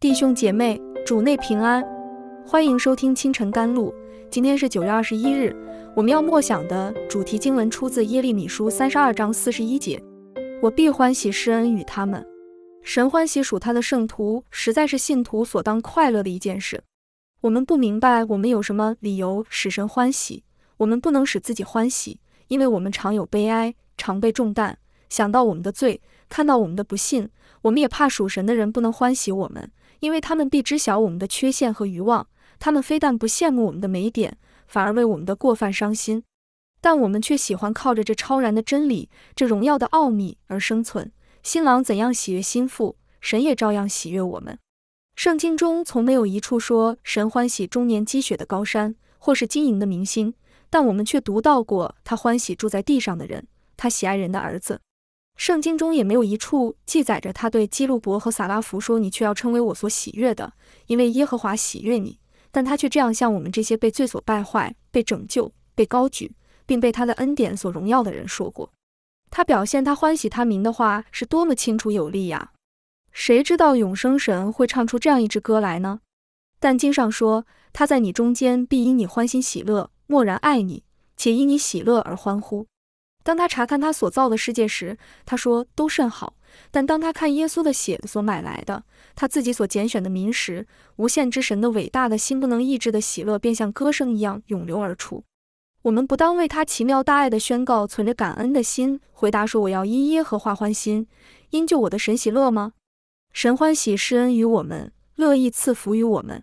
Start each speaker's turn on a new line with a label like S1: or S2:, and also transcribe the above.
S1: 弟兄姐妹，主内平安，欢迎收听清晨甘露。今天是九月二十一日，我们要默想的主题经文出自耶利米书三十二章四十一节：“我必欢喜施恩与他们，神欢喜属他的圣徒，实在是信徒所当快乐的一件事。”我们不明白我们有什么理由使神欢喜，我们不能使自己欢喜，因为我们常有悲哀，常被重担，想到我们的罪，看到我们的不信，我们也怕属神的人不能欢喜我们。因为他们必知晓我们的缺陷和欲望，他们非但不羡慕我们的美点，反而为我们的过犯伤心。但我们却喜欢靠着这超然的真理，这荣耀的奥秘而生存。新郎怎样喜悦心腹，神也照样喜悦我们。圣经中从没有一处说神欢喜终年积雪的高山，或是晶莹的明星，但我们却读到过他欢喜住在地上的人，他喜爱人的儿子。圣经中也没有一处记载着他对基路伯和撒拉弗说：“你却要称为我所喜悦的，因为耶和华喜悦你。”但他却这样向我们这些被罪所败坏、被拯救、被高举，并被他的恩典所荣耀的人说过。他表现他欢喜他民的话是多么清楚有力呀！谁知道永生神会唱出这样一支歌来呢？但经上说，他在你中间必因你欢心喜乐，默然爱你，且因你喜乐而欢呼。当他查看他所造的世界时，他说都甚好。但当他看耶稣的血所买来的，他自己所拣选的民时，无限之神的伟大的心不能抑制的喜乐便像歌声一样涌流而出。我们不当为他奇妙大爱的宣告存着感恩的心回答说：我要因耶和华欢心，因救我的神喜乐吗？神欢喜施恩于我们，乐意赐福于我们。